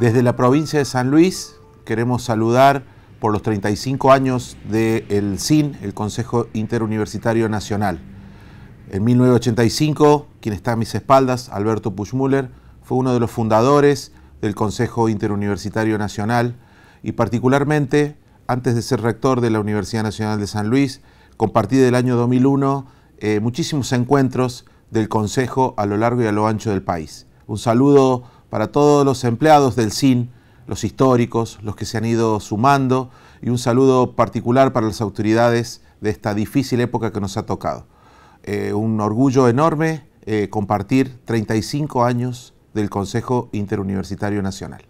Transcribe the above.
Desde la provincia de San Luis queremos saludar por los 35 años del CIN, el Consejo Interuniversitario Nacional. En 1985, quien está a mis espaldas, Alberto Puchmuller, fue uno de los fundadores del Consejo Interuniversitario Nacional y particularmente, antes de ser rector de la Universidad Nacional de San Luis, compartí del año 2001 eh, muchísimos encuentros del Consejo a lo largo y a lo ancho del país. Un saludo para todos los empleados del CIN, los históricos, los que se han ido sumando y un saludo particular para las autoridades de esta difícil época que nos ha tocado. Eh, un orgullo enorme eh, compartir 35 años del Consejo Interuniversitario Nacional.